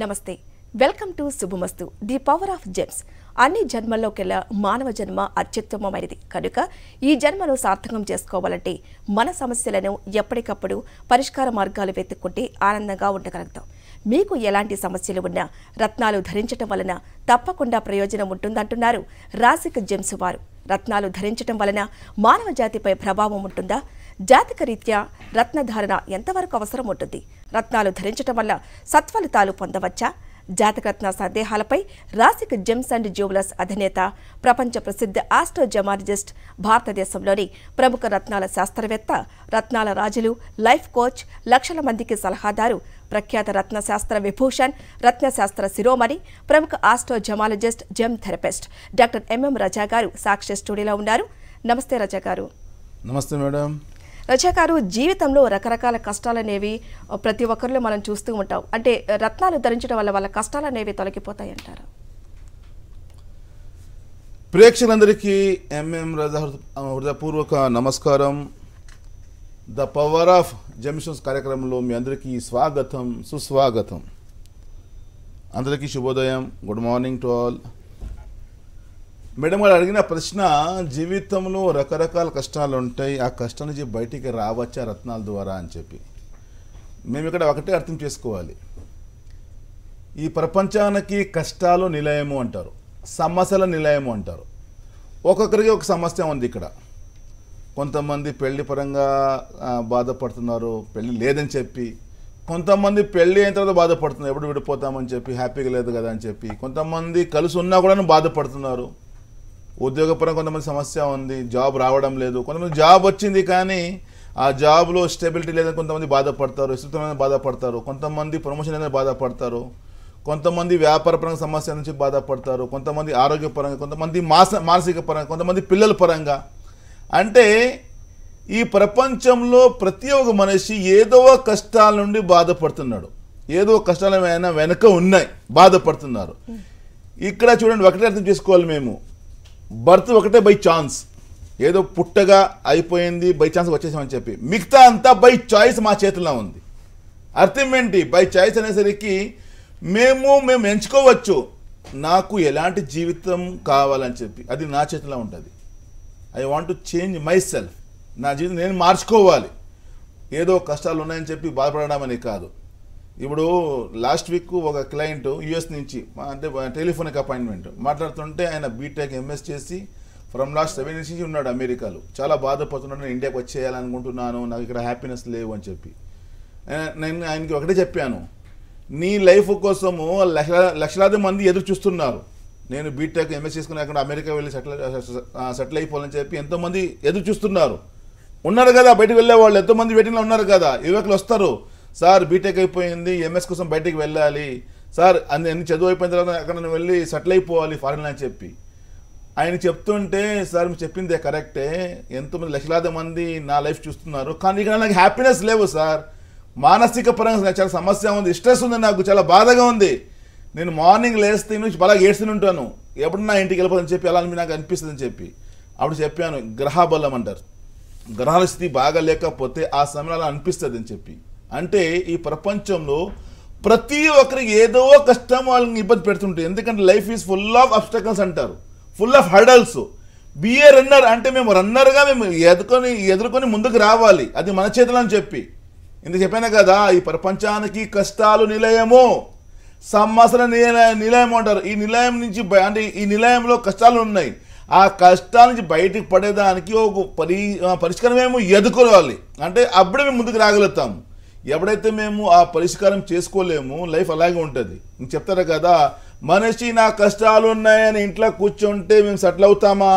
నమస్తే welcome to Subhamastu the power of gems అన్ని జన్మల్లోకెల్లా మానవ జన్మ అత్యుత్తమమైనది కనుక ఈ జన్మను సార్థకం చేసుకోవాలంటే మన సమస్యలను ఎప్పటికప్పుడు పరిష్కార మార్గాలు వెతుక్కుంటే ఆనందంగా ఉండగలుగుతాం మీకు ఎలాంటి సమస్యలు ఉన్నా రత్నాలు ధరించటం వలన తప్పకుండా ప్రయోజనం ఉంటుందంటున్నారు రాసిక జెమ్స్ వారు రత్నాలు ధరించటం వలన మానవ జాతిపై ప్రభావం ఉంటుందా జాతకరీత్యా రత్నధారణ ఎంతవరకు అవసరం ఉంటుంది రత్నాలు ధరించటం వల్ల సత్ఫలితాలు పొందవచ్చా జాతకరత్న సందేహాలపై రాసిక జెమ్స్ అండ్ జ్యువెలర్స్ అధినేత ప్రపంచ ప్రసిద్ధ ఆస్ట్రోజమాలజిస్ట్ భారతదేశంలోని ప్రముఖ రత్నాల శాస్త్రవేత్త రత్నాల రాజులు లైఫ్ కోచ్ లక్షల మందికి సలహాదారు ప్రఖ్యాత రత్నశాస్త్ర విభూషణ్ రత్నశాస్త్ర శిరోమణి ప్రముఖ astrogemologist gem therapist doctor MM Raza గారు సాక్షి స్టూడియోలో ఉన్నారు నమస్తే రజా గారు నమస్తే మేడం రచకారు జీవితంలో రకరకాల కష్టాలు అనేవి ప్రతి ఒక్కరిలో మనం చూస్తూ ఉంటాం అంటే రత్నాలు ధరించడం వల్ల వాళ్ళ కష్టాలు అనేవి తొలగిపోతాయి అంటారు ప్రేక్షకులందరికీ ఎంఎం హృదయపూర్వక నమస్కారం ద పవర్ ఆఫ్ జంక్షన్స్ కార్యక్రమంలో మీ అందరికీ స్వాగతం సుస్వాగతం అందరికీ శుభోదయం good morning to all madam గారు అడిగిన ప్రశ్న జీవితంలో రకరకాల కష్టాలు ఉంటాయి ఆ కష్టం నుంచి బయటికి రావచ్చా రత్నాల ద్వారా అని చెప్పి మేము ఇక్కడ ఒకటే అర్థం చేసుకోవాలి ఈ ప్రపంచానికి కష్టాలు నిలయము అంటారు సమస్యల నిలయము అంటారు ఒక్కొక్కరికి ఒక సమస్య ఉంది ఇక్కడ కొంతమంది పెళ్లి పరంగా బాధపడుతున్నారు పెళ్ళి లేదని చెప్పి కొంతమంది పెళ్ళి అయిన తర్వాత బాధపడుతున్నారు ఎప్పుడు విడిపోతామని చెప్పి హ్యాపీగా లేదు కదా అని చెప్పి కొంతమంది కలిసి ఉన్నా కూడా బాధపడుతున్నారు ఉద్యోగపరం కొంతమంది సమస్య ఉంది జాబ్ రావడం లేదు కొంతమంది జాబ్ వచ్చింది కానీ ఆ జాబ్లో స్టెబిలిటీ లేదని కొంతమంది బాధపడతారు విస్తృతమైన బాధపడతారు కొంతమంది ప్రమోషన్ లేదని బాధపడతారు కొంతమంది వ్యాపారపరంగా సమస్య నుంచి బాధపడతారు కొంతమంది ఆరోగ్యపరంగా కొంతమంది మాస మానసిక పరంగా కొంతమంది పిల్లల పరంగా అంటే ఈ ప్రపంచంలో ప్రతి ఒక్క మనిషి ఏదో కష్టాల నుండి బాధపడుతున్నాడు ఏదో కష్టాల వెనక ఉన్నాయి బాధపడుతున్నారు ఇక్కడ చూడండి ఒకటే అర్థం చేసుకోవాలి మేము బర్త్ ఒకటే బై ఛాన్స్ ఏదో పుట్టగా అయిపోయింది బై ఛాన్స్ వచ్చేసామని చెప్పి మిగతా అంతా బై చాయిస్ మా చేతిలో ఉంది అర్థం ఏంటి బై చాయిస్ అనేసరికి మేము మేము ఎంచుకోవచ్చు నాకు ఎలాంటి జీవితం కావాలని చెప్పి అది నా చేతిలో ఉంటుంది I want to change myself నా జీవితం నేను మార్చుకోవాలి ఏదో కష్టాలు ఉన్నాయని చెప్పి బాధపడడం అనేది కాదు ఇప్పుడు లాస్ట్ వీక్ ఒక క్లయింట్ యుఎస్ నుంచి అంటే టెలిఫోనిక్ అపాయింట్మెంట్ మాట్లాడుతుంటే ఆయన బీటెక్ ఎంఎస్ చేసి ఫ్రమ్ లాస్ట్ సెవెన్ ఇయర్స్ నుంచి ఉన్నాడు అమెరికాలో చాలా బాధపడుతున్నాడు నేను ఇండియాకి వచ్చేయాలనుకుంటున్నాను నాకు ఇక్కడ హ్యాపీనెస్ లేవు అని చెప్పి నేను ఆయనకి ఒకటే చెప్పాను నీ లైఫ్ కోసము లక్షలాది మంది ఎదురు చూస్తున్నారు నేను బీటెక్ ఎంఎస్ చేసుకుని అక్కడ అమెరికా వెళ్ళి సెటిల్ సెటిల్ అయిపోవాలని చెప్పి ఎంతోమంది ఎదురు చూస్తున్నారు ఉన్నారు కదా బయటకు వెళ్ళే వాళ్ళు ఎంతోమంది వెయిటింగ్లో ఉన్నారు కదా యువకులు వస్తారు సార్ బీటెక్ అయిపోయింది ఎంఎస్ కోసం బయటకు వెళ్ళాలి సార్ అన్ని అన్ని చదువు అయిపోయిన తర్వాత అక్కడ నేను వెళ్ళి సెటిల్ అయిపోవాలి ఫారెన్ అని చెప్పి ఆయన చెప్తుంటే సార్ మీరు చెప్పిందే కరెక్టే ఎంతోమంది లక్షలాది మంది నా లైఫ్ చూస్తున్నారు కానీ ఇక్కడ నాకు హ్యాపీనెస్ లేవు సార్ మానసిక పరంగా చాలా సమస్య ఉంది స్ట్రెస్ ఉంది నాకు చాలా బాధగా ఉంది నేను మార్నింగ్ లేస్తే నుంచి బాగా ఏడ్చుని ఉంటాను ఎప్పుడు నా ఇంటికి వెళ్ళిపోదని చెప్పి అలా నాకు అనిపిస్తుంది అని చెప్పి అప్పుడు చెప్పాను గ్రహబలం అంటారు గ్రహాల స్థితి బాగా లేకపోతే ఆ సమయంలో అలా అనిపిస్తుంది అని చెప్పి అంటే ఈ ప్రపంచంలో ప్రతి ఒక్కరికి ఏదో కష్టం వాళ్ళని ఇబ్బంది పెడుతుంటాయి ఎందుకంటే life is full of obstacles అంటారు full of hurdles be a runner అంటే మేము రన్నర్గా మేము ఎదుకొని ఎదుర్కొని ముందుకు రావాలి అది మన చేతులు అని చెప్పి ఇందుకు చెప్పాను కదా ఈ ప్రపంచానికి కష్టాలు నిలయము నిలయ నిలయం అంటారు ఈ నిలయం నుంచి అంటే ఈ నిలయంలో కష్టాలు ఉన్నాయి ఆ కష్టాల నుంచి బయటకు పడేదానికి ఒక పరి పరిష్కారం ఏమో ఎదుకోవాలి అంటే అప్పుడే మేము ముందుకు రాగలుగుతాము ఎవడైతే మేము ఆ పరిష్కారం చేసుకోలేము లైఫ్ అలాగే ఉంటుంది ఇంక చెప్తారు కదా మనిషి నా కష్టాలు ఉన్నాయని ఇంట్లో కూర్చుంటే మేము సెటిల్ అవుతామా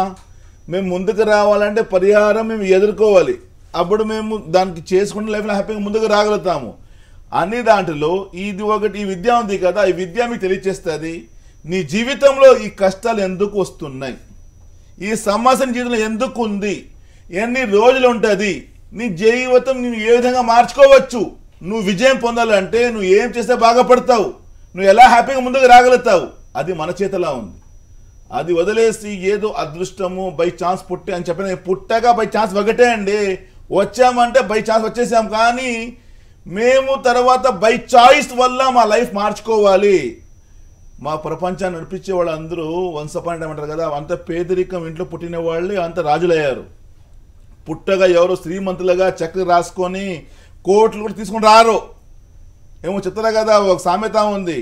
మేము ముందుకు రావాలంటే పరిహారం మేము ఎదుర్కోవాలి అప్పుడు మేము దానికి చేసుకున్న లైఫ్లో హ్యాపీగా ముందుకు రాగలుగుతాము అన్ని దాంట్లో ఇది ఒకటి ఈ విద్య ఉంది కదా ఈ విద్య మీకు తెలియచేస్తుంది నీ జీవితంలో ఈ కష్టాలు ఎందుకు వస్తున్నాయి ఈ సమాసం జీవితంలో ఎందుకు ఉంది ఎన్ని రోజులు ఉంటుంది నీ జీవితం నువ్వు ఏ విధంగా మార్చుకోవచ్చు నువ్వు విజయం పొందాలంటే నువ్వు ఏం చేస్తే బాగాపడతావు నువ్వు ఎలా హ్యాపీగా ముందుకు రాగలుగుతావు అది మన చేతలా ఉంది అది వదిలేసి ఏదో అదృష్టము బై ఛాన్స్ పుట్టే అని చెప్పిన పుట్టగా బై ఛాన్స్ ఒకటే అండి వచ్చామంటే బై ఛాన్స్ వచ్చేసాం కానీ మేము తర్వాత బై చాయిస్ వల్ల మా లైఫ్ మార్చుకోవాలి మా ప్రపంచాన్ని నడిపించే వాళ్ళందరూ వన్స్ అపాయింట్ అంటారు కదా అంత పేదరికం ఇంట్లో పుట్టిన వాళ్ళు అంత రాజులయ్యారు పుట్టగా ఎవరో శ్రీమంతులుగా చక్కెర రాసుకొని కోట్లు కూడా తీసుకుని రారు ఏమో చెప్తున్నా కదా ఒక సామెత ఉంది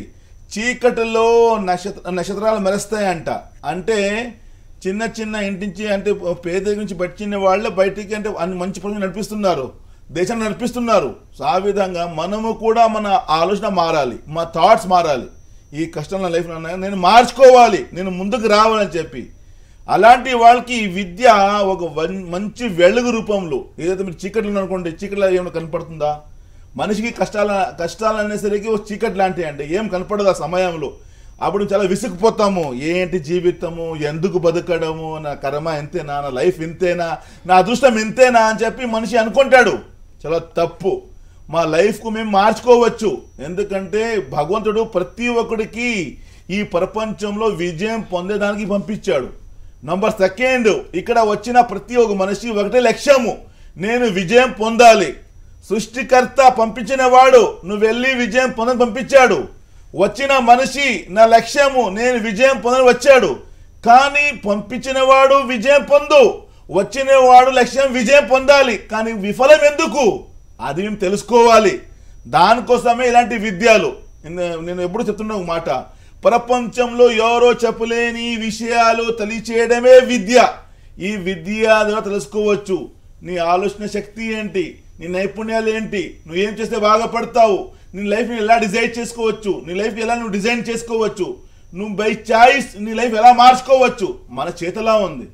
చీకటిలో నక్షత్ర నక్షత్రాలు మెరుస్తాయంట అంటే చిన్న చిన్న ఇంటి నుంచి అంటే పేద నుంచి బట్టిన వాళ్ళే బయటికి అంటే అన్ని మంచి పనులు నడిపిస్తున్నారు దేశాన్ని నడిపిస్తున్నారు సో ఆ విధంగా మనము కూడా మన ఆలోచన మారాలి మా థాట్స్ మారాలి ఈ కష్టం నా లైఫ్ నేను మార్చుకోవాలి నేను ముందుకు రావాలని చెప్పి అలాంటి వాళ్ళకి ఈ విద్య ఒక మంచి వెలుగు రూపంలో ఏదైతే మీరు చీకట్లు అనుకోండి చీకట్లో ఏమైనా కనపడుతుందా మనిషికి కష్టాల కష్టాలు అనేసరికి ఒక చీకటి లాంటివి అండి ఏం కనపడదు ఆ సమయంలో అప్పుడు చాలా విసుకుపోతాము ఏంటి జీవితము ఎందుకు బతకడము నా కర్మ ఎంతేనా నా లైఫ్ ఇంతేనా నా అదృష్టం ఇంతేనా అని చెప్పి మనిషి అనుకుంటాడు చాలా తప్పు మా లైఫ్కు మేము మార్చుకోవచ్చు ఎందుకంటే భగవంతుడు ప్రతి ఒక్కడికి ఈ ప్రపంచంలో విజయం పొందేదానికి పంపించాడు నంబర్ సెకండ్ ఇక్కడ వచ్చిన ప్రతి ఒక్క మనిషి ఒకటే లక్ష్యము నేను విజయం పొందాలి సృష్టికర్త పంపించిన వాడు నువ్వు వెళ్ళి విజయం పొందని పంపించాడు వచ్చిన మనిషి నా లక్ష్యము నేను విజయం పొందని వచ్చాడు కానీ పంపించిన వాడు విజయం పొందు వచ్చిన వాడు లక్ష్యం విజయం పొందాలి కానీ విఫలం ఎందుకు అది మేము తెలుసుకోవాలి దానికోసమే ఇలాంటి విద్యలు నేను ఎప్పుడు చెప్తున్నా ఒక మాట ప్రపంచంలో ఎవరో చెప్పలేని విషయాలు తెలియచేయడమే విద్య ఈ విద్య ద్వారా తెలుసుకోవచ్చు నీ ఆలోచన శక్తి ఏంటి నీ నైపుణ్యాలు ఏంటి నువ్వేం చేస్తే బాగుపడతావు నీ లైఫ్ని ఎలా డిజైన్ చేసుకోవచ్చు నీ లైఫ్ ఎలా నువ్వు డిజైన్ చేసుకోవచ్చు నువ్వు బై చాయిస్ నీ లైఫ్ ఎలా మార్చుకోవచ్చు మన చేతిలో ఉంది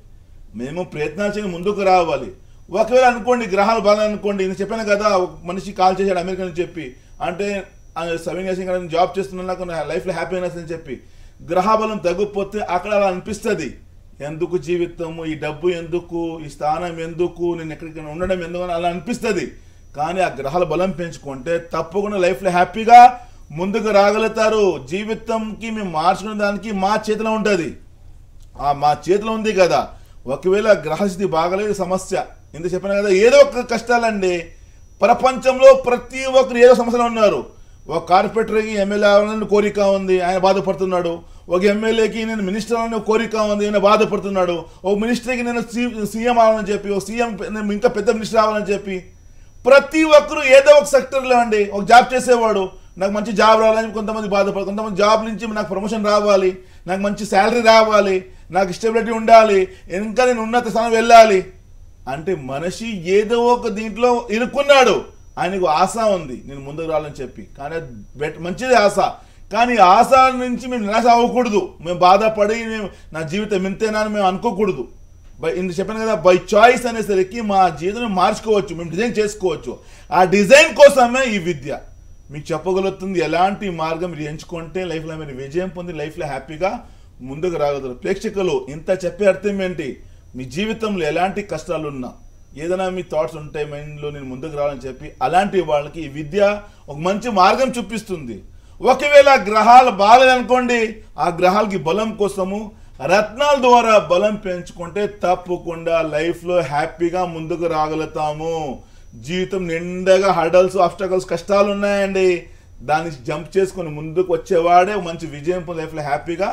మేము ప్రయత్నాలు చేయని ముందుకు రావాలి ఒకవేళ అనుకోండి గ్రహాలు బాగా అనుకోండి నేను చెప్పాను కదా మనిషి కాల్ చేశాడు అమెరికా అని చెప్పి అంటే సవిన్ సింగ్ గారు జాబ్ చేస్తున్నా నాకు లైఫ్లో హ్యాపీనెస్ అని చెప్పి గ్రహబలం తగ్గిపోతే అక్కడ అలా అనిపిస్తుంది ఎందుకు జీవితము ఈ డబ్బు ఎందుకు ఈ స్థానం ఎందుకు నేను ఎక్కడికైనా ఉండడం ఎందుకు అని అలా అనిపిస్తుంది కానీ ఆ గ్రహాల బలం పెంచుకుంటే తప్పకుండా లైఫ్లో హ్యాపీగా ముందుకు రాగలుగుతారు జీవితంకి మేము మార్చుకునే దానికి మా చేతిలో ఉంటుంది ఆ మా చేతిలో ఉంది కదా ఒకవేళ గ్రహస్థితి బాగలేదు సమస్య ఎందుకు చెప్పిన కదా ఏదో ఒక కష్టాలండి ప్రపంచంలో ప్రతి ఒక్కరు ఏదో సమస్యలు ఉన్నారు ఒక కార్పొరేటర్కి ఎమ్మెల్యే అవ్వాలని కోరిక ఉంది ఆయన బాధపడుతున్నాడు ఒక ఎమ్మెల్యేకి నేను మినిస్టర్ అవ్వాలని కోరిక ఉంది ఆయన బాధపడుతున్నాడు ఒక మినిస్టర్కి నేను సీఎం అవ్వాలని చెప్పి ఒక సీఎం నేను ఇంకా పెద్ద మినిస్టర్ అవ్వాలని చెప్పి ప్రతి ఒక్కరు ఏదో ఒక సెక్టర్లో అండి ఒక జాబ్ చేసేవాడు నాకు మంచి జాబ్ రావాలని కొంతమంది బాధపడు కొంతమంది జాబ్ నుంచి నాకు ప్రమోషన్ రావాలి నాకు మంచి శాలరీ రావాలి నాకు స్టెబిలిటీ ఉండాలి ఇంకా నేను ఉన్నత స్థానం వెళ్ళాలి అంటే మనిషి ఏదో ఒక దీంట్లో ఇరుక్కున్నాడు ఆయనకు ఆశ ఉంది నేను ముందుకు రావాలని చెప్పి కానీ మంచిది ఆశ కానీ ఆశ నుంచి మేము నిరాశ అవ్వకూడదు మేము బాధపడి మేము నా జీవితం ఇంతేనా అని మేము అనుకోకూడదు బై ఇంత చెప్పాను కదా బై చాయిస్ అనేసరికి మా జీవితం మార్చుకోవచ్చు మేము డిజైన్ చేసుకోవచ్చు ఆ డిజైన్ కోసమే ఈ విద్య మీకు చెప్పగలుగుతుంది ఎలాంటి మార్గం మీరు ఎంచుకుంటే లైఫ్లో మీరు విజయం పొంది లైఫ్లో హ్యాపీగా ముందుకు రాగలరు ప్రేక్షకులు ఇంత చెప్పే అర్థం ఏంటి మీ జీవితంలో ఎలాంటి కష్టాలున్నా ఏదైనా మీ థాట్స్ ఉంటాయి మైండ్లో నేను ముందుకు రావాలని చెప్పి అలాంటి వాళ్ళకి ఈ విద్య ఒక మంచి మార్గం చూపిస్తుంది ఒకవేళ గ్రహాలు బాగాలేదనుకోండి ఆ గ్రహాలకి బలం కోసము రత్నాల ద్వారా బలం పెంచుకుంటే తప్పకుండా లైఫ్లో హ్యాపీగా ముందుకు రాగలుగుతాము జీవితం నిండగా హడల్స్ ఆబ్స్టకల్స్ కష్టాలు ఉన్నాయండి దాన్ని జంప్ చేసుకుని ముందుకు వచ్చేవాడే మంచి విజయం లైఫ్లో హ్యాపీగా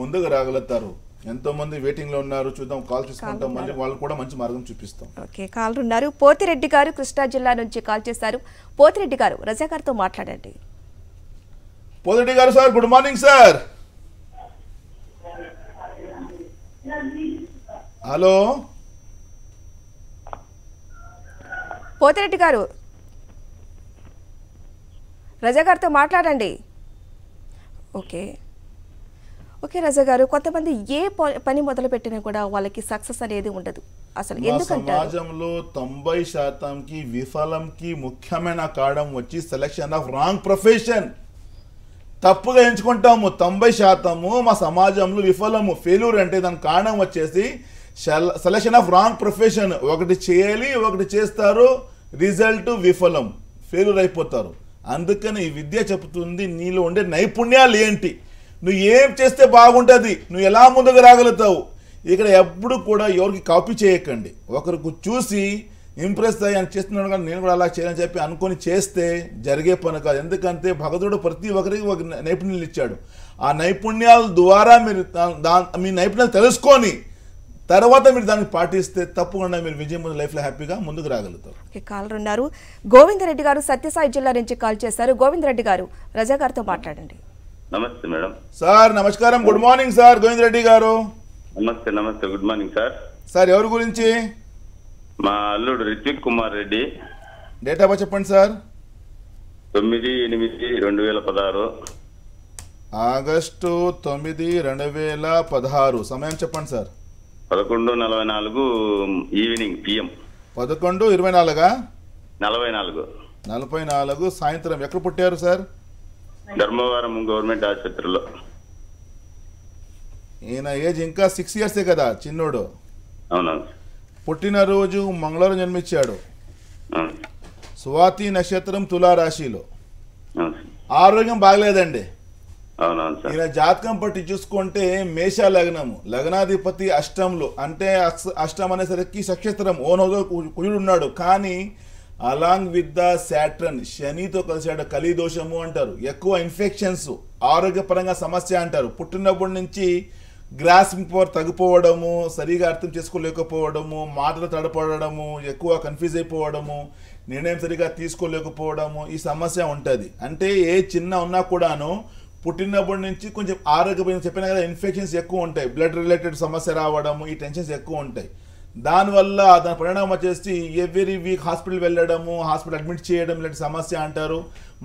ముందుకు రాగలుగుతారు ఎంతో మంది వెయిటింగ్ లో ఉన్నారు చూద్దాం కాల్ తీసుకుంటాం మళ్ళీ వాళ్ళు కూడా మంచి మార్గం చూపిస్తాం ఓకే కాల్ ఉన్నారు పోతిరెడ్డి గారు కృష్ణా జిల్లా నుంచి కాల్ చేశారు పోతిరెడ్డి గారు రజాగారితో మాట్లాడండి పోతిరెడ్డి గారు sir good morning sir hello Pothireddy గారు రజా గారితో మాట్లాడండి ఓకే ఓకే రజా గారు కొంతమంది ఏ పని మొదలు పెట్టినా కూడా వాళ్ళకి సక్సెస్ అనేది ఉండదు అసలు సమాజంలో తొంభై శాతంకి విఫలంకి ముఖ్యమైన కారణం వచ్చి సెలక్షన్ ఆఫ్ రాంగ్ ప్రొఫెషన్ తప్పుగా ఎంచుకుంటాము తొంభై శాతము మా సమాజంలో విఫలము ఫెయిల్యూర్ అంటే దాని కారణం వచ్చేసి సెలక్షన్ ఆఫ్ రాంగ్ ప్రొఫెషన్ ఒకటి చేయాలి ఒకటి చేస్తారు రిజల్ట్ విఫలం ఫెయిల్యూర్ అయిపోతారు అందుకని ఈ విద్య చెబుతుంది నీలో ఉండే నైపుణ్యాలు ఏంటి నువ్వు ఏం చేస్తే బాగుంటుంది నువ్వు ఎలా ముందుకు రాగలుగుతావు ఇక్కడ ఎప్పుడు కూడా ఎవరికి కాపీ చేయకండి ఒకరికి చూసి ఇంప్రెస్ అయ్యి ఆయన చేస్తున్నాడు కానీ నేను కూడా అలా చేయాలని చెప్పి అనుకొని చేస్తే జరిగే పని కాదు ఎందుకంటే భగతుడు ప్రతి ఒక్కరికి ఒక నైపుణ్యాలు ఇచ్చాడు ఆ నైపుణ్యాల ద్వారా మీరు మీ నైపుణ్యాలు తెలుసుకొని తర్వాత మీరు దాన్ని పాటిస్తే తప్పకుండా మీరు విజయం ముందు లైఫ్లో హ్యాపీగా ముందుకు రాగలుగుతారు కాలర్ ఉన్నారు గోవిందరెడ్డి గారు సత్యసాయి జిల్లా నుంచి కాల్ చేశారు గోవిందరెడ్డి గారు రజాగారితో మాట్లాడండి నమస్తే మేడం సార్ నమస్కారం good morning sir Govind Reddy గారు నమస్తే నమస్తే గుడ్ మార్నింగ్ సార్ సార్ ఎవరి గురించి మా అల్లుడు రిత్విక్ కుమార్ రెడ్డి డేట్ ఆఫ్ చెప్పండి సార్ తొమ్మిది ఎనిమిది రెండు వేల పదహారు ఆగస్టు తొమ్మిది రెండు వేల పదహారు సమయం చెప్పండి సార్ పదకొండు నలభై నాలుగు ఈవినింగ్ పిఎం పదకొండు ఇరవై నాలుగా నలభై నాలుగు నలభై నాలుగు సాయంత్రం ఎక్కడ పుట్టారు సార్ ధర్మవరం గవర్నమెంట్ ఆసుపత్రిలో ఈయన ఏజ్ ఇంకా సిక్స్ ఇయర్స్ కదా చిన్నోడు అవునవును పుట్టినరోజు మంగళవారం జన్మించాడు స్వాతి నక్షత్రం తులారాశిలో ఆరోగ్యం బాగలేదండి ఈయన జాతకం పట్టి చూసుకుంటే మేష లగ్నము లగ్నాధిపతి అష్టంలో అంటే అష్టం అనేసరికి నక్షత్రం ఓన్ హౌస్ కుజుడు ఉన్నాడు కానీ అలాంగ్ విత్ ద శాట్రన్ శనితో కలిసాడు కలి దోషము అంటారు ఎక్కువ ఇన్ఫెక్షన్స్ ఆరోగ్యపరంగా సమస్య అంటారు పుట్టినప్పటి నుంచి గ్రాస్పింగ్ పవర్ తగ్గిపోవడము సరిగా అర్థం చేసుకోలేకపోవడము మాటలు తడపడము ఎక్కువ కన్ఫ్యూజ్ అయిపోవడము నిర్ణయం సరిగా తీసుకోలేకపోవడము ఈ సమస్య ఉంటుంది అంటే ఏ చిన్న ఉన్నా కూడాను పుట్టినప్పటి నుంచి కొంచెం ఆరోగ్యపరంగా చెప్పిన కదా ఇన్ఫెక్షన్స్ ఎక్కువ ఉంటాయి బ్లడ్ రిలేటెడ్ సమస్య రావడము ఈ టెన్షన్స్ ఎక్కువ ఉంటాయి దానివల్ల దాని పరిణామం వచ్చేసి ఎవ్రీ వీక్ హాస్పిటల్ వెళ్ళడము హాస్పిటల్ అడ్మిట్ చేయడం ఇలాంటి సమస్య అంటారు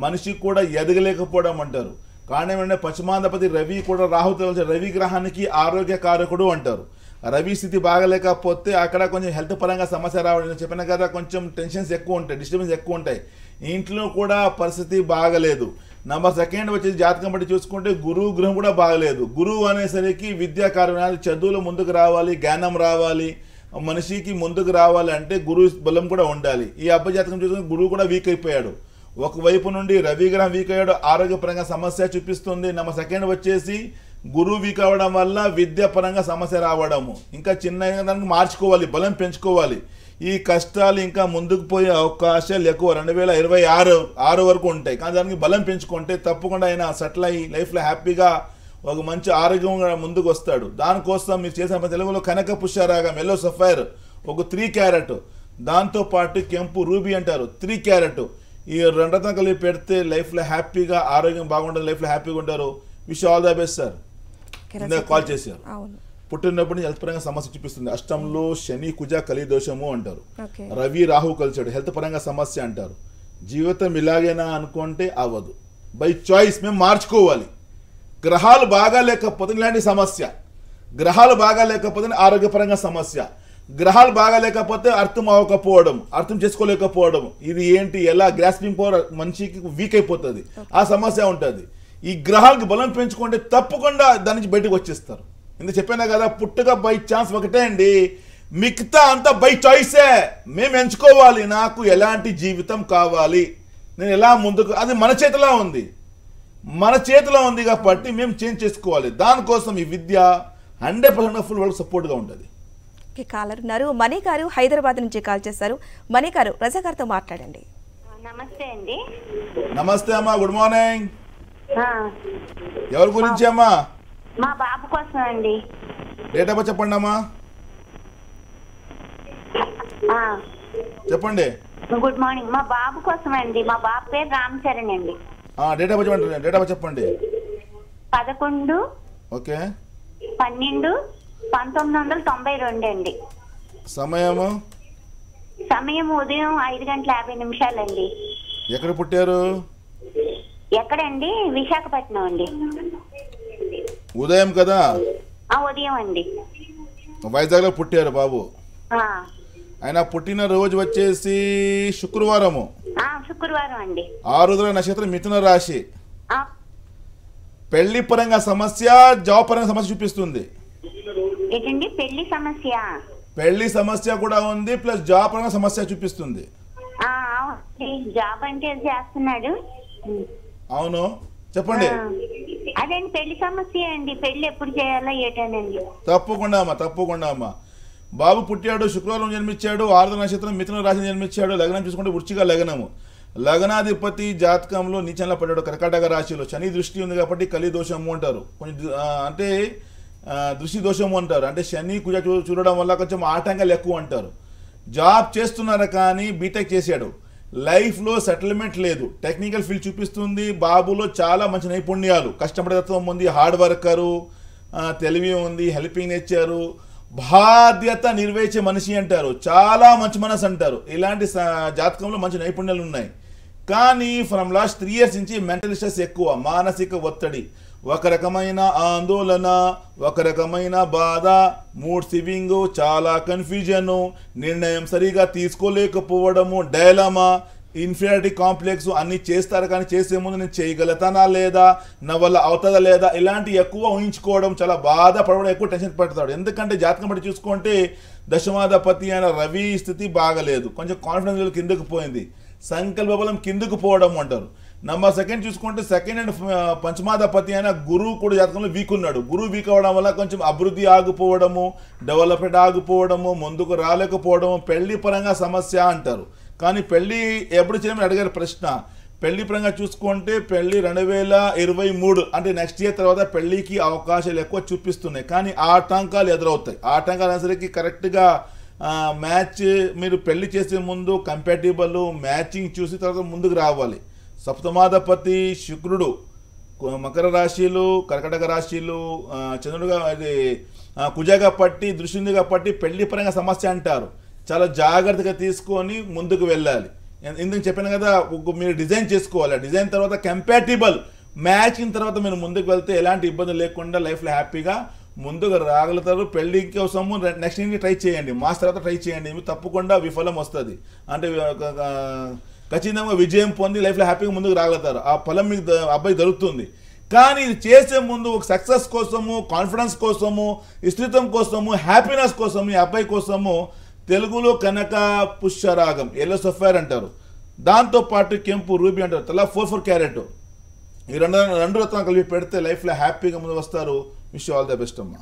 మనిషికి కూడా ఎదగలేకపోవడం అంటారు కానీ ఏమంటే పశ్చిమాంధ్రపతి రవి కూడా రాహుతవలసిన రవి గ్రహానికి ఆరోగ్య కారకుడు అంటారు రవి స్థితి బాగలేకపోతే అక్కడ కొంచెం హెల్త్ పరంగా సమస్య రావడం చెప్పిన కదా కొంచెం టెన్షన్స్ ఎక్కువ ఉంటాయి డిస్టర్బెన్స్ ఎక్కువ ఉంటాయి ఇంట్లో కూడా పరిస్థితి బాగలేదు నంబర్ సెకండ్ వచ్చేసి జాతకం బట్టి చూసుకుంటే గురువు గ్రహం కూడా బాగలేదు గురువు అనేసరికి విద్యా కార్యక్రమాలు చదువులు ముందుకు రావాలి జ్ఞానం రావాలి మనిషికి ముందుకు రావాలంటే గురువు బలం కూడా ఉండాలి ఈ అబ్బజాతకం చూసుకుని గురువు కూడా వీక్ అయిపోయాడు ఒకవైపు నుండి రవిగ్రహం వీక్ అయ్యాడు ఆరోగ్యపరంగా సమస్య చూపిస్తుంది నమ్మ సెకండ్ వచ్చేసి గురువు వీక్ అవ్వడం వల్ల విద్యాపరంగా సమస్య రావడము ఇంకా చిన్న దానికి మార్చుకోవాలి బలం పెంచుకోవాలి ఈ కష్టాలు ఇంకా ముందుకు పోయే అవకాశాలు ఎక్కువ రెండు వేల ఇరవై ఆరు ఆరు వరకు ఉంటాయి కానీ దానికి బలం పెంచుకుంటే తప్పకుండా ఆయన సెటిల్ అయ్యి లైఫ్లో హ్యాపీగా ఒక మంచి ఆరోగ్యంగా ముందుకు వస్తాడు దానికోసం మీరు చేసిన తెలుగులో కనక పుష్యరాగం ఎల్లో సఫైర్ ఒక త్రీ క్యారెట్ దాంతోపాటు కెంపు రూబీ అంటారు త్రీ క్యారెట్ ఈ రెండతం కలిపి పెడితే లైఫ్లో హ్యాపీగా ఆరోగ్యం బాగుంటుంది లైఫ్లో హ్యాపీగా ఉంటారు wish all the best sir ఇందాక కాల్ చేశారు పుట్టినప్పుడు హెల్త్ పరంగా సమస్య చూపిస్తుంది అష్టంలో శని కుజ కలి దోషము అంటారు రవి రాహు కలిసాడు హెల్త్ పరంగా సమస్య అంటారు జీవితం ఇలాగేనా అనుకుంటే అవ్వదు బై చాయిస్ మేము మార్చుకోవాలి గ్రహాలు బాగా లేకపోతే ఇలాంటి సమస్య గ్రహాలు బాగా లేకపోతే ఆరోగ్యపరంగా సమస్య గ్రహాలు బాగా లేకపోతే అర్థం అవ్వకపోవడం అర్థం చేసుకోలేకపోవడం ఇది ఏంటి ఎలా గ్రాస్పింగ్ పవర్ మనిషికి వీక్ అయిపోతుంది ఆ సమస్య ఉంటుంది ఈ గ్రహాలకు బలం పెంచుకుంటే తప్పకుండా దాని నుంచి బయటకు వచ్చేస్తారు ఎందుకు చెప్పాను కదా పుట్టుక బై ఛాన్స్ ఒకటే అండి మిగతా అంతా బై చాయిసే మేము ఎంచుకోవాలి నాకు ఎలాంటి జీవితం కావాలి నేను ఎలా ముందుకు అది మన చేతిలో ఉంది మన చేతిలో ఉంది కాబట్టి మేము చేంజ్ చేసుకోవాలి దానికోసం ఈ విద్య హండ్రెడ్ పర్సెంట్ ఫుల్ వాళ్ళకి సపోర్ట్గా ఉంటుంది కాలర్ ఉన్నారు మనీ గారు హైదరాబాద్ నుంచి కాల్ చేశారు మనీ గారు రజాగారితో మాట్లాడండి నమస్తే అండి నమస్తే అమ్మా గుడ్ మార్నింగ్ ఎవరి గురించి అమ్మా మా బాబు కోసం అండి డేట్ ఆఫ్ చెప్పండి అమ్మా చెప్పండి గుడ్ మార్నింగ్ మా బాబు కోసం అండి మా బాబు పేరు రామ్ చరణ్ అండి డేట్ ఆఫ్ చెప్పండి డేట్ ఆఫ్ చెప్పండి పదకొండు ఓకే పన్నెండు పంతొమ్మిది వందల తొంభై రెండు అండి సమయము సమయం ఉదయం ఐదు గంటల యాభై నిమిషాలండి ఎక్కడ పుట్టారు ఎక్కడండి విశాఖపట్నం అండి ఉదయం కదా ఉదయం అండి వైజాగ్ లో పుట్టారు బాబు ఆయన పుట్టిన రోజు వచ్చేసి శుక్రవారము శుక్రవారం అండి నక్షత్రం మిథున రాశి పెళ్లి పరంగా సమస్య జాబ్ పరంగా సమస్య చూపిస్తుంది పెళ్లి సమస్య పెళ్లి సమస్య కూడా ఉంది ప్లస్ జాబ్ పరంగా సమస్య చూపిస్తుంది అవును చెప్పండి అదేంటి పెళ్లి సమస్య అండి పెళ్లి ఎప్పుడు చేయాలా తప్పకుండా అమ్మా తప్పకుండా అమ్మా బాబు పుట్టాడు శుక్రవారం జన్మించాడు ఆరుద నక్షత్రం మిథున రాశి జన్మించాడు లగ్నం చూసుకుంటే వృచ్చిగా లగ్నము లగ్నాధిపతి జాతకంలో నీచంలో పడ్డాడు కర్కాటక రాశిలో శని దృష్టి ఉంది కాబట్టి కలి దోషము అంటారు కొంచెం అంటే దృష్టి దోషము అంటారు అంటే శని కుజ చూడడం వల్ల కొంచెం ఆటంకాలు ఎక్కువ అంటారు జాబ్ చేస్తున్నారు కానీ బీటెక్ చేశాడు లైఫ్లో సెటిల్మెంట్ లేదు టెక్నికల్ ఫీల్డ్ చూపిస్తుంది బాబులో చాలా మంచి నైపుణ్యాలు కష్టపడతత్వం ఉంది హార్డ్ వర్కరు తెలివి ఉంది హెల్పింగ్ నేచరు బాధ్యత నిర్వహించే మనిషి అంటారు చాలా మంచి మనసు అంటారు ఇలాంటి జాతకంలో మంచి నైపుణ్యాలు ఉన్నాయి కానీ ఫ్రమ్ లాస్ట్ త్రీ ఇయర్స్ నుంచి మెంటల్ స్ట్రెస్ ఎక్కువ మానసిక ఒత్తిడి ఒక రకమైన ఆందోళన ఒక రకమైన బాధ మూడ్ సివింగ్ చాలా కన్ఫ్యూజను నిర్ణయం సరిగా తీసుకోలేకపోవడము డైలమా ఇన్ఫినిటీ కాంప్లెక్స్ అన్నీ చేస్తారు కానీ చేసే ముందు నేను చేయగలుగుతానా లేదా నా వల్ల అవుతుందా లేదా ఇలాంటి ఎక్కువ ఊహించుకోవడం చాలా బాధపడడం ఎక్కువ టెన్షన్ పెడతాడు ఎందుకంటే జాతకం బట్టి చూసుకుంటే దశమాధపతి అయిన రవి స్థితి బాగలేదు కొంచెం కాన్ఫిడెన్స్ లెవెల్ కిందకు పోయింది సంకల్ప బలం కిందకు పోవడం అంటారు నంబర్ సెకండ్ చూసుకుంటే సెకండ్ అండ్ uh, పంచమాధపతి అయిన గురువు కూడా జాతకంలో వీక్ ఉన్నాడు గురువు వీక్ అవ్వడం వల్ల కొంచెం అభివృద్ధి ఆగిపోవడము డెవలప్మెంట్ ఆగిపోవడము ముందుకు రాలేకపోవడము పెళ్లి పరంగా సమస్య అంటారు కానీ పెళ్ళి ఎప్పుడు చేయమని అడిగారు ప్రశ్న పెళ్లి పరంగా చూసుకుంటే పెళ్లి రెండు వేల ఇరవై మూడు అంటే నెక్స్ట్ ఇయర్ తర్వాత పెళ్లికి అవకాశాలు ఎక్కువ చూపిస్తున్నాయి కానీ ఆటంకాలు ఎదురవుతాయి ఆటంకాలు అనేసరికి కరెక్ట్గా మ్యాచ్ మీరు పెళ్లి చేసే ముందు కంపాటిబుల్ మ్యాచింగ్ చూసి తర్వాత ముందుకు రావాలి సప్తమాధపతి శుక్రుడు మకర రాశిలు కర్కటక రాశిలు చంద్రుడుగా అది కుజాగా పట్టి దృష్టిగా పట్టి పెళ్లి పరంగా సమస్య అంటారు చాలా జాగ్రత్తగా తీసుకొని ముందుకు వెళ్ళాలి ఎందుకు చెప్పాను కదా మీరు డిజైన్ చేసుకోవాలి డిజైన్ తర్వాత కంపాటిబుల్ మ్యాచింగ్ తర్వాత మీరు ముందుకు వెళ్తే ఎలాంటి ఇబ్బంది లేకుండా లైఫ్లో హ్యాపీగా ముందుకు రాగలుగుతారు పెళ్లి కోసము నెక్స్ట్ ఇంటికి ట్రై చేయండి మాస్ తర్వాత ట్రై చేయండి మీకు తప్పకుండా విఫలం వస్తుంది అంటే ఖచ్చితంగా విజయం పొంది లైఫ్లో హ్యాపీగా ముందుకు రాగలుగుతారు ఆ ఫలం మీకు అబ్బాయి దొరుకుతుంది కానీ ఇది చేసే ముందు ఒక సక్సెస్ కోసము కాన్ఫిడెన్స్ కోసము విస్తృతం కోసము హ్యాపీనెస్ కోసము ఈ అబ్బాయి కోసము తెలుగులో కనక పుష్పరాగం ఎల్లో సఫైర్ అంటారు దాంతో పాటు కెంపు రూబీ అంటారు తల ఫోర్ ఫోర్ క్యారెట్ ఈ రెండు రెండు రత్నాలు కలిపి పెడితే లైఫ్లో హ్యాపీగా ముందు వస్తారు విష్ ఆల్ ద బెస్ట్ అమ్మా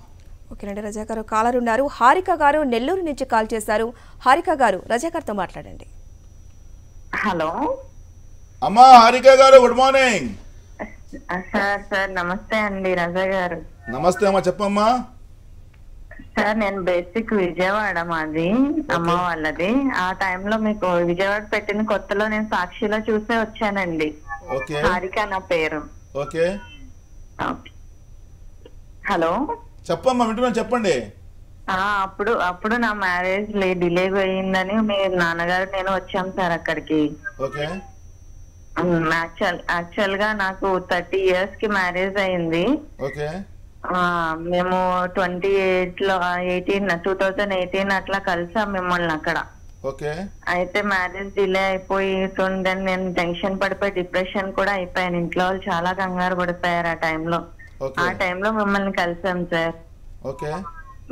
ఓకేనండి రజాకారు కాలర్ ఉన్నారు హారిక గారు నెల్లూరు నుంచి కాల్ చేశారు హారిక గారు గారితో మాట్లాడండి హలో అమ్మా హారిక గారు గుడ్ మార్నింగ్ సార్ సార్ నమస్తే అండి రజా గారు నమస్తే అమ్మా చెప్పమ్మా సార్ నేను బేసిక్ విజయవాడ మాది అమ్మ వాళ్ళది ఆ టైంలో మీకు విజయవాడ పెట్టిన కొత్తలో నేను సాక్షిలో చూసే వచ్చానండి హారిక నా పేరు ఓకే హలో చెప్పమ్మా చెప్పండి అప్పుడు అప్పుడు నా మ్యారేజ్ డిలే అయ్యిందని మీ నాన్నగారు నేను వచ్చాం సార్ అక్కడికి ఓకే యాక్చువల్ యాక్చువల్ గా నాకు థర్టీ ఇయర్స్ కి మ్యారేజ్ అయింది ఓకే మేము ట్వంటీ ఎయిట్ లో ఎయిటీన్ టూ థౌజండ్ ఎయిటీన్ అట్లా కలిసాం మిమ్మల్ని అక్కడ అయితే మ్యారేజ్ డిలే అయిపోయి నేను టెన్షన్ పడిపోయి డిప్రెషన్ కూడా అయిపోయాను ఇంట్లో వాళ్ళు చాలా కంగారు పడిపోయారు ఆ టైంలో ఆ టైంలో మిమ్మల్ని కలిసాం సార్ ఓకే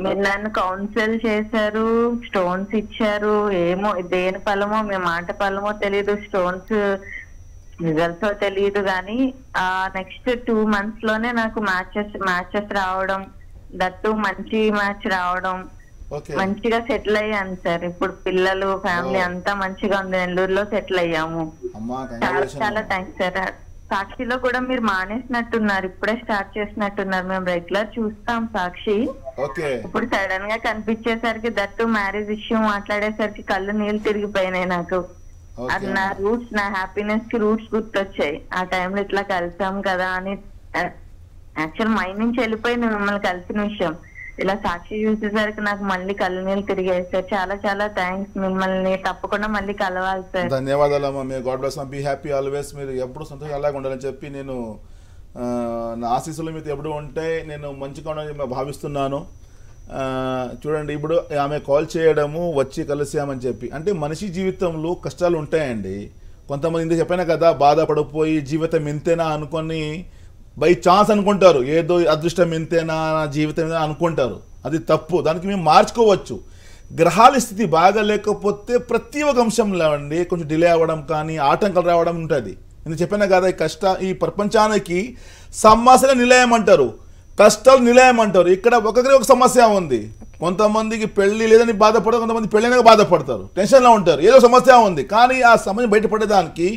మీరు నన్ను కౌన్సిల్ చేశారు స్టోన్స్ ఇచ్చారు ఏమో దేని ఫలమో మీ మాట ఫలమో తెలియదు స్టోన్స్ రిజల్ట్స్ తెలియదు కానీ ఆ నెక్స్ట్ టూ మంత్స్ లోనే నాకు మ్యాచెస్ మ్యాచెస్ రావడం దట్టు మంచి మ్యాచ్ రావడం మంచిగా సెటిల్ అయ్యాను సార్ ఇప్పుడు పిల్లలు ఫ్యామిలీ అంతా మంచిగా ఉంది నెల్లూరులో సెటిల్ అయ్యాము చాలా చాలా థ్యాంక్స్ సార్ సాక్షిలో కూడా మీరు మానేసినట్టున్నారు ఇప్పుడే స్టార్ట్ చేసినట్టున్నారు మేము రెగ్యులర్ చూస్తాం సాక్షి ఇప్పుడు సడన్ గా కనిపించేసరికి దట్టు మ్యారేజ్ విషయం మాట్లాడేసరికి కళ్ళు నీళ్ళు తిరిగిపోయినాయి నాకు అది నా రూట్స్ నా హ్యాపీనెస్ కి రూట్స్ గుర్తొచ్చాయి ఆ టైంలో ఇట్లా కలిసాం కదా అని యాక్చువల్ మైండ్ నుంచి వెళ్ళిపోయి నేను మిమ్మల్ని కలిసిన విషయం ఇలా సాక్షి చూసేసరికి నాకు మళ్ళీ కళ్ళు నీళ్ళు తిరిగాయి సార్ చాలా చాలా థ్యాంక్స్ మిమ్మల్ని తప్పకుండా మళ్ళీ కలవాలి సార్ ధన్యవాదాలు అమ్మా మీరు god bless be happy always మీరు ఎప్పుడు సంతోషం అలాగే ఉండాలని చెప్పి నేను నా ఆశీస్సులు మీతో ఎప్పుడు ఉంటే నేను మంచిగా భావిస్తున్నాను చూడండి ఇప్పుడు ఆమె కాల్ చేయడము వచ్చి కలిసామని చెప్పి అంటే మనిషి జీవితంలో కష్టాలు ఉంటాయండి కొంతమంది ఇంత చెప్పాను కదా బాధపడిపోయి జీవితం ఎంతేనా అనుకొని బై ఛాన్స్ అనుకుంటారు ఏదో అదృష్టం ఇంతేనా జీవితం అనుకుంటారు అది తప్పు దానికి మేము మార్చుకోవచ్చు గ్రహాల స్థితి బాగా లేకపోతే ప్రతి ఒక్క అంశంలో అండి కొంచెం డిలే అవ్వడం కానీ ఆటంకాలు రావడం ఉంటుంది నేను చెప్పాను కదా ఈ కష్ట ఈ ప్రపంచానికి సమాసన నిలయం అంటారు కష్టాలు నిలయం అంటారు ఇక్కడ ఒకరి ఒక సమస్య ఉంది కొంతమందికి పెళ్లి లేదని బాధపడతారు కొంతమంది పెళ్ళైనా బాధపడతారు టెన్షన్లో ఉంటారు ఏదో సమస్య ఉంది కానీ ఆ సమస్య బయటపడేదానికి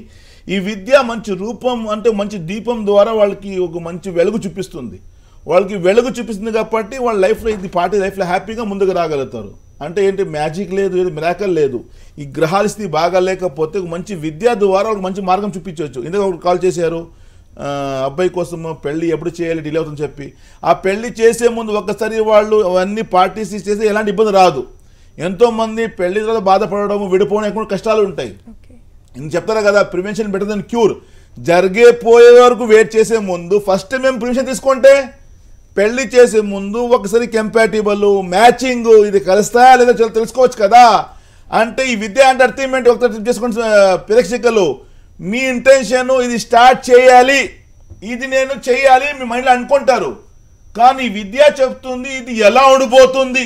ఈ విద్య మంచి రూపం అంటే మంచి దీపం ద్వారా వాళ్ళకి ఒక మంచి వెలుగు చూపిస్తుంది వాళ్ళకి వెలుగు చూపిస్తుంది కాబట్టి వాళ్ళ లైఫ్లో ఇది పార్టీ లైఫ్లో హ్యాపీగా ముందుకు రాగలుగుతారు అంటే ఏంటి మ్యాజిక్ లేదు ఏది మిరాకల్ లేదు ఈ గ్రహాల స్థితి బాగా లేకపోతే మంచి విద్య ద్వారా మంచి మార్గం చూపించవచ్చు ఇందుకు కాల్ చేశారు అబ్బాయి కోసం పెళ్ళి ఎప్పుడు చేయాలి డిలే అవుతుందని చెప్పి ఆ పెళ్ళి చేసే ముందు ఒక్కసారి వాళ్ళు అవన్నీ పార్టీస్ చేసి ఎలాంటి ఇబ్బంది రాదు ఎంతోమంది పెళ్లి తర్వాత బాధపడడం విడిపోవడం ఎక్కువ కష్టాలు ఉంటాయి నేను చెప్తారా కదా ప్రివెన్షన్ బెటర్ దెన్ క్యూర్ జరిగే పోయే వరకు వెయిట్ చేసే ముందు ఫస్ట్ మేము ప్రివెన్షన్ తీసుకుంటే పెళ్లి చేసే ముందు ఒకసారి కంపాటిబుల్ మ్యాచింగ్ ఇది కలుస్తా లేదా తెలుసుకోవచ్చు కదా అంటే ఈ విద్య అంటే ఒకసారి ఏంటి ప్రేక్షకులు మీ ఇంటెన్షన్ ఇది స్టార్ట్ చేయాలి ఇది నేను చేయాలి మీ మైండ్లో అనుకుంటారు కానీ విద్య చెప్తుంది ఇది ఎలా ఉండిపోతుంది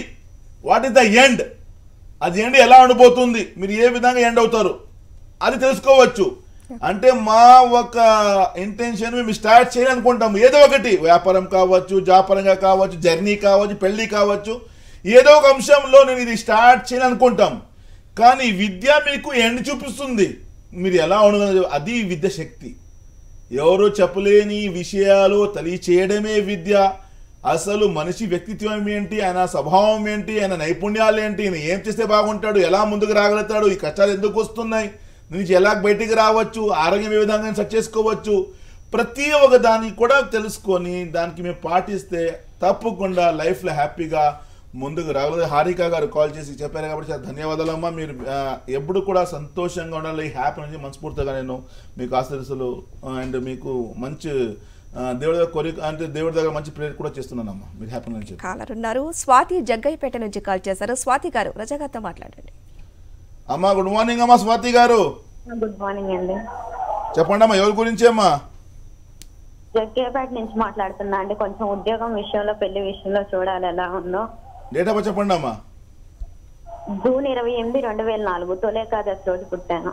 వాట్ ఇస్ ద ఎండ్ అది ఎండ్ ఎలా ఉండిపోతుంది మీరు ఏ విధంగా ఎండ్ అవుతారు అది తెలుసుకోవచ్చు అంటే మా ఒక ఇంటెన్షన్ మేము స్టార్ట్ చేయాలనుకుంటాము ఏదో ఒకటి వ్యాపారం కావచ్చు జాపరంగా కావచ్చు జర్నీ కావచ్చు పెళ్లి కావచ్చు ఏదో ఒక అంశంలో నేను ఇది స్టార్ట్ చేయాలనుకుంటాం కానీ విద్య మీకు ఎండ్ చూపిస్తుంది మీరు ఎలా ఉండగలరు అది విద్య శక్తి ఎవరు చెప్పలేని విషయాలు తెలియచేయడమే విద్య అసలు మనిషి వ్యక్తిత్వం ఏంటి ఆయన స్వభావం ఏంటి ఆయన నైపుణ్యాలు ఏంటి ఈయన ఏం చేస్తే బాగుంటాడు ఎలా ముందుకు రాగలుగుతాడు ఈ కష్టాలు ఎందుకు వస్తున్నాయి నుంచి ఎలా బయటికి రావచ్చు ఆరోగ్యం ఏ విధంగా సెట్ చేసుకోవచ్చు ప్రతి ఒక్క దాన్ని కూడా తెలుసుకొని దానికి మేము పాటిస్తే తప్పకుండా లైఫ్లో హ్యాపీగా ముందుకు రాగలేదు హారిక గారు కాల్ చేసి చెప్పారు కాబట్టి చాలా అమ్మా మీరు ఎప్పుడు కూడా సంతోషంగా ఉండాలి హ్యాపీ నుంచి మనస్ఫూర్తిగా నేను మీకు ఆశీర్సులు అండ్ మీకు మంచి దేవుడి దగ్గర కోరిక అంటే దేవుడి దగ్గర మంచి ప్రేయర్ కూడా చేస్తున్నానమ్మా మీరు హ్యాపీ నుంచి కాలర్ ఉన్నారు స్వాతి జగ్గైపేట నుంచి కాల్ చేశారు స్వాతి గారు రజాగారితో మాట్లాడండి అమ్మా గుడ్ మార్నింగ్ అమ్మా స్వాతి గారు గుడ్ మార్నింగ్ అండి చెప్పండి అమ్మా ఎవరి గురించి అమ్మా జగ్గేపేట నుంచి మాట్లాడుతున్నా అండి కొంచెం ఉద్యోగం విషయంలో పెళ్లి విషయంలో చూడాలి ఎలా ఉందో డేట్ ఆఫ్ చెప్పండి అమ్మా జూన్ ఇరవై ఎనిమిది రెండు వేల నాలుగు తొలి రోజు పుట్టాను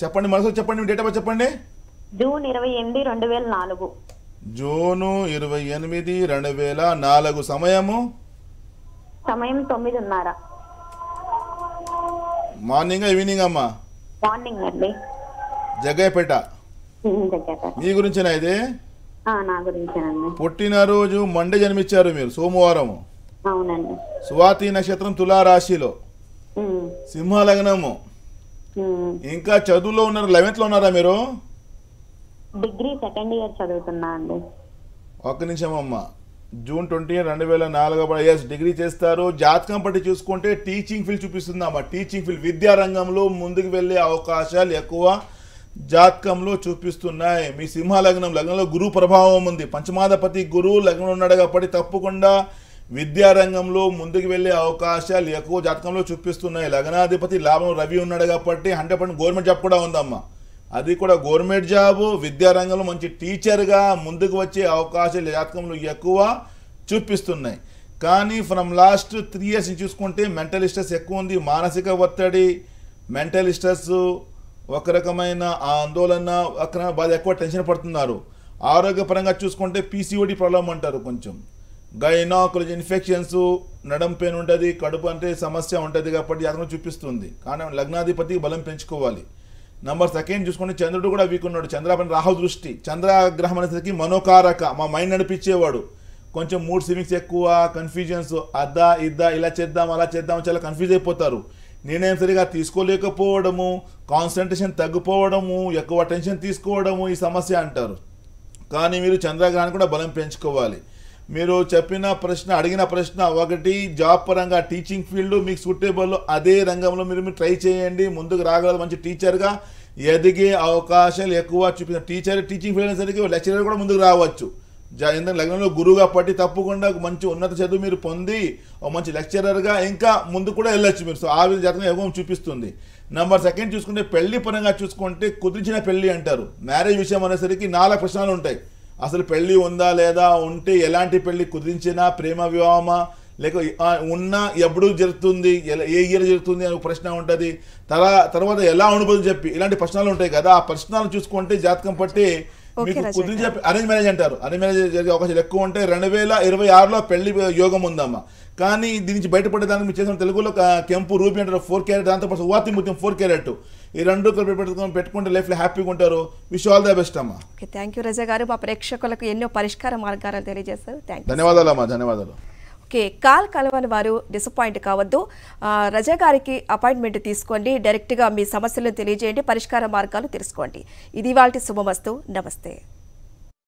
చెప్పండి మనసు చెప్పండి డేట్ ఆఫ్ చెప్పండి జూన్ ఇరవై ఎనిమిది రెండు వేల నాలుగు జూను ఇరవై ఎనిమిది రెండు వేల నాలుగు సమయము సమయం తొమ్మిదిన్నర మార్నింగ్ ఈవినింగ్ అమ్మా మార్నింగ్ అండి జగ్గయ్యపేట మీ గురించేనా ఇది పుట్టినరోజు మండే జన్మించారు మీరు సోమవారం అవునండి స్వాతి నక్షత్రం తులారాశిలో సింహ లగ్నము ఇంకా చదువులో ఉన్నారు లెవెన్త్ లో ఉన్నారా మీరు డిగ్రీ సెకండ్ ఇయర్ చదువుతున్నా ఒక్క నిమిషం అమ్మ జూన్ ట్వంటీ రెండు వేల నాలుగు ఎస్ డిగ్రీ చేస్తారు జాతకం పట్టి చూసుకుంటే టీచింగ్ ఫీల్డ్ చూపిస్తుందమ్మా టీచింగ్ ఫీల్డ్ విద్యారంగంలో ముందుకు వెళ్ళే అవకాశాలు ఎక్కువ జాతకంలో చూపిస్తున్నాయి మీ సింహ లగ్నం లగ్నంలో గురువు ప్రభావం ఉంది పంచమాధపతి గురువు లగ్నం ఉన్నాడు కాబట్టి తప్పకుండా విద్యారంగంలో ముందుకు వెళ్ళే అవకాశాలు ఎక్కువ జాతకంలో చూపిస్తున్నాయి లగ్నాధిపతి లాభం రవి ఉన్నాడు కాబట్టి హండ్రెడ్ పర్సెంట్ గవర్నమెంట్ జాబ్ కూడా ఉందమ్మా అది కూడా గవర్నమెంట్ జాబు విద్యారంగంలో మంచి టీచర్గా ముందుకు వచ్చే అవకాశాలు జాతకంలో ఎక్కువ చూపిస్తున్నాయి కానీ ఫ్రమ్ లాస్ట్ త్రీ ఇయర్స్ చూసుకుంటే మెంటల్ స్ట్రెస్ ఎక్కువ ఉంది మానసిక ఒత్తిడి మెంటల్ స్ట్రెస్ ఒక రకమైన ఆందోళన ఒక బాధ ఎక్కువ టెన్షన్ పడుతున్నారు ఆరోగ్యపరంగా చూసుకుంటే పీసీఓడి ప్రాబ్లం అంటారు కొంచెం గైనాకులజ్ ఇన్ఫెక్షన్స్ నడం పెయిన్ ఉంటుంది కడుపు అంటే సమస్య ఉంటుంది కాబట్టి అతను చూపిస్తుంది కానీ లగ్నాధిపతికి బలం పెంచుకోవాలి నంబర్ సెకండ్ చూసుకుంటే చంద్రుడు కూడా వీక్ ఉన్నాడు చంద్రాపని రాహు దృష్టి చంద్రగ్రహం అనేసరికి మనోకారక మా మైండ్ నడిపించేవాడు కొంచెం మూడ్ స్విమ్మింగ్స్ ఎక్కువ కన్ఫ్యూజన్స్ అద్దా ఇద్దా ఇలా చేద్దాం అలా చేద్దాం చాలా కన్ఫ్యూజ్ అయిపోతారు నేనేం సరిగా తీసుకోలేకపోవడము కాన్సన్ట్రేషన్ తగ్గిపోవడము ఎక్కువ టెన్షన్ తీసుకోవడము ఈ సమస్య అంటారు కానీ మీరు చంద్రగ్రహాన్ని కూడా బలం పెంచుకోవాలి మీరు చెప్పిన ప్రశ్న అడిగిన ప్రశ్న ఒకటి జాబ్ పరంగా టీచింగ్ ఫీల్డ్ మీకు సూటేబుల్ అదే రంగంలో మీరు మీరు ట్రై చేయండి ముందుకు రాగలరు మంచి టీచర్గా ఎదిగే అవకాశాలు ఎక్కువ చూపిన టీచర్ టీచింగ్ ఫీల్డ్ అనేసరికి లెక్చరర్ కూడా ముందుకు రావచ్చు ఎందుకంటే లగ్నంలో గురువుగా పట్టి తప్పకుండా మంచి ఉన్నత చదువు మీరు పొంది ఒక మంచి లెక్చరర్గా ఇంకా ముందు కూడా వెళ్ళచ్చు మీరు సో ఆ విధ జాతకంగా యోగం చూపిస్తుంది నెంబర్ సెకండ్ చూసుకుంటే పెళ్లి పరంగా చూసుకుంటే కుదిరించిన పెళ్లి అంటారు మ్యారేజ్ విషయం అనేసరికి నాలుగు ప్రశ్నలు ఉంటాయి అసలు పెళ్ళి ఉందా లేదా ఉంటే ఎలాంటి పెళ్ళి కుదిరించినా ప్రేమ వివాహమా లేక ఉన్నా ఎప్పుడు జరుగుతుంది ఏ ఇయర్ జరుగుతుంది అని ప్రశ్న ఉంటుంది తర్వా తర్వాత ఎలా ఉండబోదు చెప్పి ఇలాంటి ప్రశ్నలు ఉంటాయి కదా ఆ ప్రశ్నలు చూసుకుంటే జాతకం పట్టి మీకు కుదిరి చెప్పి అరేంజ్ మ్యారేజ్ అంటారు అరేంజ్ మ్యారేజ్ జరిగే అవకాశాలు ఎక్కువ ఉంటాయి రెండు వేల ఇరవై ఆరులో పెళ్లి యోగం ఉందమ్మా కానీ దీనికి బయటపడే బయటపడేదానికి మీరు చేసిన తెలుగులో కెంపు రూపీ అంటారు ఫోర్ క్యారెట్ దాంతో పాటు ముత్యం ఫోర్ క్యారెట్ ఈ రెండు కలిపి పెట్టుకుని పెట్టుకుంటే లైఫ్లో హ్యాపీగా ఉంటారు విష్ ఆల్ ద బెస్ట్ అమ్మా ఓకే థ్యాంక్ యూ రజా గారు మా ప్రేక్షకులకు ఎన్నో పరిష్కార మార్గాలను తెలియజేస్తారు థ్యాంక్ ధన్యవాదాలు అమ్మా ధన్యవాదాలు ఓకే కాల్ కలవని వారు డిసప్పాయింట్ కావద్దు రజా గారికి అపాయింట్మెంట్ తీసుకోండి డైరెక్ట్గా మీ సమస్యలను తెలియజేయండి పరిష్కార మార్గాలు తెలుసుకోండి ఇది వాళ్ళ శుభమస్తు నమస్తే